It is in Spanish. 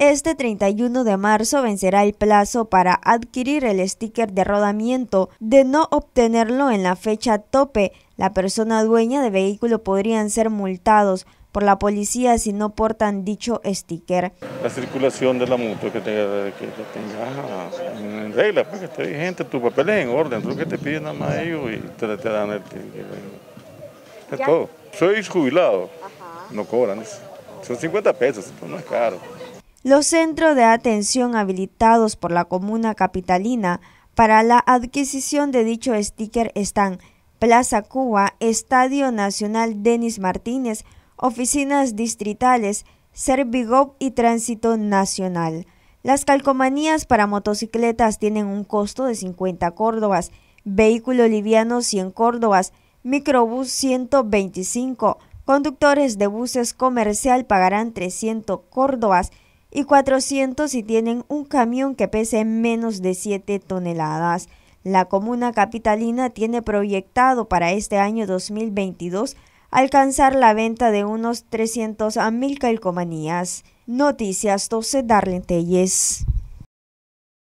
Este 31 de marzo vencerá el plazo para adquirir el sticker de rodamiento. De no obtenerlo en la fecha tope, la persona dueña de vehículo podrían ser multados por la policía si no portan dicho sticker. La circulación de la moto que tenga, que tenga ah, en regla, para pues, que tu papel es en orden, lo que te piden nada más ellos y te, dan el sticker. Es todo. Soy jubilado, no cobran, son 50 pesos, no es caro los centros de atención habilitados por la comuna capitalina para la adquisición de dicho sticker están Plaza Cuba, Estadio Nacional Denis Martínez, oficinas distritales, Servigop y Tránsito Nacional. Las calcomanías para motocicletas tienen un costo de 50 córdobas, vehículo liviano 100 córdobas, microbús 125, conductores de buses comercial pagarán 300 córdobas, y 400 si tienen un camión que pese menos de 7 toneladas. La comuna capitalina tiene proyectado para este año 2022 alcanzar la venta de unos 300 a 1000 calcomanías. Noticias 12 Darlene